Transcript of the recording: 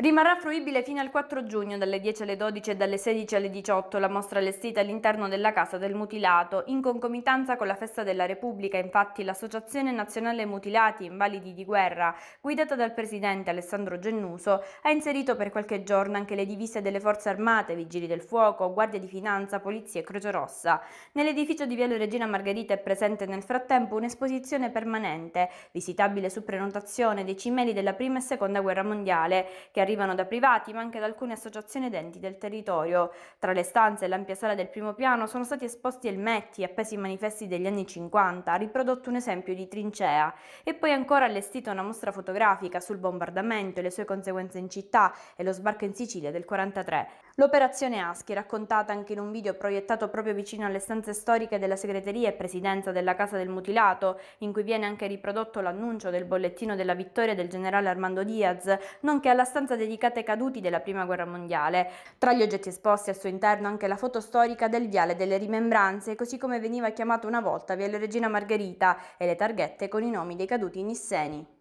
Rimarrà fruibile fino al 4 giugno dalle 10 alle 12 e dalle 16 alle 18 la mostra allestita all'interno della Casa del Mutilato. In concomitanza con la Festa della Repubblica, infatti, l'Associazione Nazionale Mutilati Invalidi di Guerra, guidata dal presidente Alessandro Gennuso, ha inserito per qualche giorno anche le divise delle Forze Armate, Vigili del Fuoco, Guardia di Finanza, Polizia e Croce Rossa. Nell'edificio di Viale Regina Margherita è presente nel frattempo un'esposizione permanente, visitabile su prenotazione dei cimeli della Prima e Seconda Guerra Mondiale, che ha arrivano da privati ma anche da alcune associazioni ed enti del territorio. Tra le stanze e l'ampia sala del primo piano sono stati esposti elmetti appesi ai manifesti degli anni 50, riprodotto un esempio di trincea e poi ancora allestita una mostra fotografica sul bombardamento e le sue conseguenze in città e lo sbarco in Sicilia del 43. L'operazione Aschi, raccontata anche in un video proiettato proprio vicino alle stanze storiche della segreteria e presidenza della Casa del Mutilato, in cui viene anche riprodotto l'annuncio del bollettino della vittoria del generale Armando Diaz, nonché alla stanza dedicata ai caduti della Prima Guerra Mondiale. Tra gli oggetti esposti al suo interno anche la foto storica del Viale delle Rimembranze, così come veniva chiamato una volta Viale Regina Margherita, e le targhette con i nomi dei caduti nisseni.